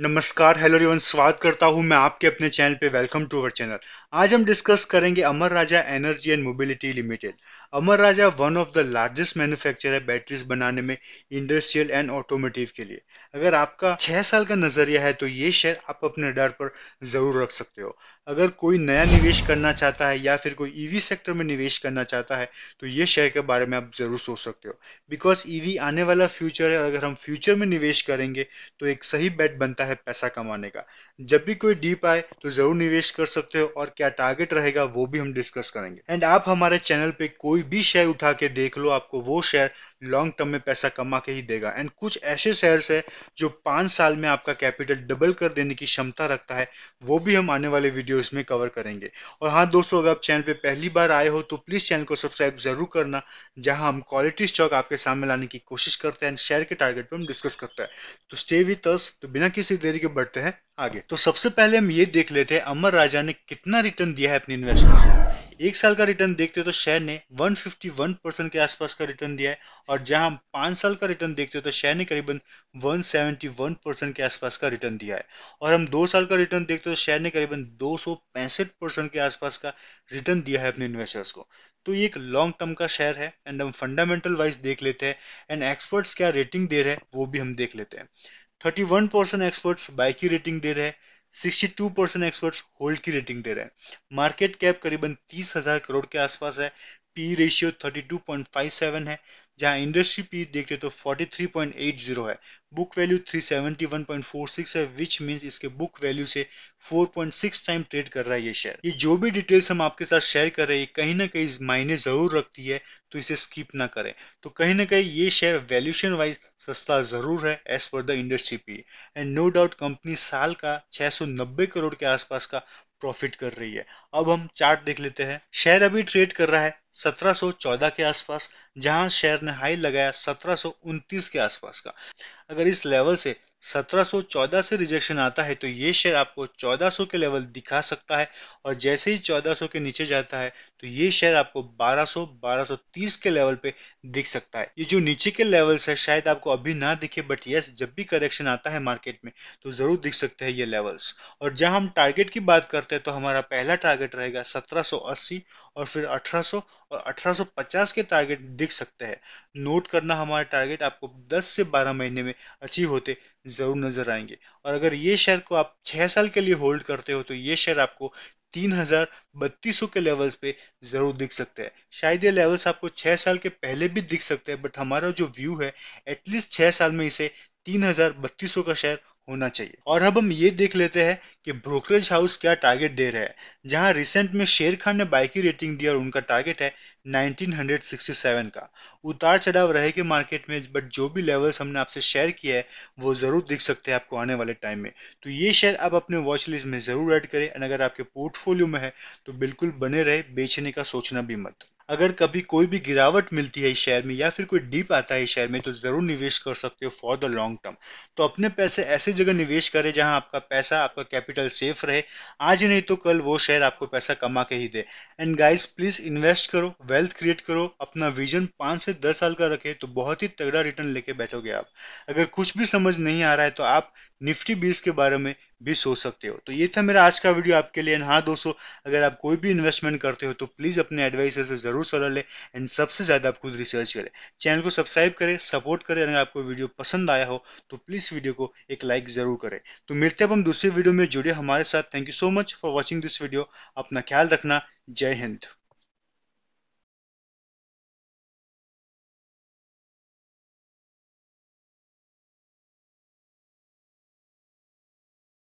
नमस्कार हेलो रिवन स्वागत करता हूं मैं आपके अपने चैनल पे वेलकम टू अवर चैनल आज हम डिस्कस करेंगे Amara Raja energy and mobility limited Amara Raja one of the largest manufacturer batteries बनाने में इंडस्ट्रियल एंड ऑटोमोटिव के लिए अगर आपका छह साल का नजरिया है तो ये शेयर आप अपने डर पर जरूर रख सकते हो अगर कोई नया निवेश करना चाहता है या फिर कोई ईवी e सेक्टर में निवेश करना चाहता है तो ये शेयर के बारे में आप जरूर सोच सकते हो बिकॉज ईवी e आने वाला फ्यूचर है अगर हम फ्यूचर में निवेश करेंगे तो एक सही बेट बनता है है पैसा कमाने का जब भी कोई डीप आए तो जरूर निवेश कर सकते हो और क्या टारगेट रहेगा वो भी हम डिस्कस करेंगे एंड आप हमारे चैनल पे कोई भी शेयर उठा के देख लो आपको वो शेयर लॉन्ग टर्म में पैसा कमा के ही देगा एंड कुछ ऐसे शेयर्स है जो पाँच साल में आपका कैपिटल डबल कर देने की क्षमता रखता है वो भी हम आने वाले वीडियोस में कवर करेंगे और हाँ दोस्तों अगर आप चैनल पे पहली बार आए हो तो प्लीज़ चैनल को सब्सक्राइब जरूर करना जहाँ हम क्वालिटी स्टॉक आपके सामने लाने की कोशिश करते हैं एंड शेयर के टारगेट पर हम डिस्कस करते हैं तो स्टे विथ अस तो बिना किसी देरी के बढ़ते हैं आगे तो सबसे पहले हम ये देख लेते हैं अमर राजा ने कितना रिटर्न दिया है अपने इन्वेस्टर्स को एक साल का रिटर्न देखते हो तो शेयर ने 151 परसेंट के आसपास का रिटर्न दिया है और जहां पांच साल का रिटर्न देखते हो तो शेयर ने करीबन 171 परसेंट के आसपास का रिटर्न दिया है और हम दो साल का रिटर्न देखते हो तो शेयर ने करीबन दो परसेंट के आसपास का रिटर्न दिया है अपने इन्वेस्टर्स को तो ये एक लॉन्ग टर्म का शेयर है एंड हम फंडामेंटल वाइज देख लेते हैं एंड एक्सपर्ट्स क्या रेटिंग दे रहे हैं वो भी हम देख लेते हैं थर्टी परसेंट एक्सपर्ट्स बाइक की रेटिंग दे रहे हैं 62 परसेंट एक्सपर्ट्स होल्ड की रेटिंग दे रहे हैं मार्केट कैप करीबन तीस हजार करोड़ के आसपास है पी रेशियो 32.57 है जहां इंडस्ट्री पी देखते तो 43.80 है बुक वैल्यू 371.46 है विच मीन्स इसके बुक वैल्यू से 4.6 टाइम ट्रेड कर रहा है ये शेयर ये जो भी डिटेल्स हम आपके साथ शेयर कर रहे हैं कहीं ना कहीं मायने जरूर रखती है तो इसे स्किप ना करें तो कहीं ना कहीं ये शेयर वैल्यूशन वाइज सस्ता जरूर है as per the industry P and no doubt company साल का 690 करोड़ के आसपास का प्रॉफिट कर रही है अब हम चार्ट देख लेते हैं शेयर अभी ट्रेड कर रहा है 1714 के आसपास जहां शेयर ने हाई लगाया 1729 के आसपास का अगर इस लेवल से 1714 से रिजेक्शन आता है तो ये शेयर आपको 1400 के लेवल दिखा सकता है और जैसे ही 1400 के नीचे जाता है तो ये शेयर आपको 1200 1230 के लेवल पे दिख सकता है ये जो नीचे के लेवल्स है शायद आपको अभी ना दिखे बट यस जब भी करेक्शन आता है मार्केट में तो जरूर दिख सकते हैं ये लेवल्स और जहां हम टारगेट की बात करते हैं तो हमारा पहला टारगेट रहेगा सत्रह और फिर अठारह और 1850 के टारगेट दिख सकते हैं नोट करना हमारा टारगेट आपको 10 से 12 महीने में अचीव होते ज़रूर नज़र आएंगे और अगर ये शेयर को आप छह साल के लिए होल्ड करते हो तो ये शेयर आपको तीन हजार बत्तीस के लेवल्स पे जरूर दिख सकते हैं शायद ये लेवल्स आपको छह साल के पहले भी दिख सकते हैं बट हमारा जो व्यू है एटलीस्ट छह साल में इसे तीन हजार बत्तीस का शेयर होना चाहिए और अब हम ये देख लेते हैं कि ब्रोकरेज हाउस क्या टारगेट दे रहे हैं जहां रिसेंट में शेर खान ने बाइक की रेटिंग दी और उनका टारगेट है 1967 का उतार चढ़ाव रहेगी मार्केट में बट जो भी लेवल्स हमने आपसे शेयर किया है वो जरूर दिख सकते हैं आपको आने वाले टाइम में तो ये शेयर आप अपने वॉच लिस्ट में जरूर एड करें अगर आपके पोर्टफोलियो में है तो बिल्कुल बने रहे बेचने का सोचना भी मत अगर कभी कोई भी गिरावट मिलती है इस शेयर में या फिर कोई डीप आता है इस शेयर में तो ज़रूर निवेश कर सकते हो फॉर द लॉन्ग टर्म तो अपने पैसे ऐसी जगह निवेश करें जहां आपका पैसा आपका कैपिटल सेफ रहे आज नहीं तो कल वो शेयर आपको पैसा कमा के ही दे एंड गाइज प्लीज़ इन्वेस्ट करो वेल्थ क्रिएट करो अपना विजन पांच से दस साल का रखे तो बहुत ही तगड़ा रिटर्न लेके बैठोगे आप अगर कुछ भी समझ नहीं आ रहा है तो आप निफ्टी बीस के बारे में भी सोच सकते हो तो ये था मेरा आज का वीडियो आपके लिए एंड हाँ दोस्तों अगर आप कोई भी इन्वेस्टमेंट करते हो तो प्लीज़ अपने एडवाइसर से ज़रूर सलाह लें एंड सबसे ज़्यादा आप खुद रिसर्च करें चैनल को सब्सक्राइब करें सपोर्ट करें अगर आपको वीडियो पसंद आया हो तो प्लीज़ वीडियो को एक लाइक ज़रूर करें तो मिलते अब हम दूसरी वीडियो में जुड़े हमारे साथ thank you so much for watching this video अपना ख्याल रखना जय हिंद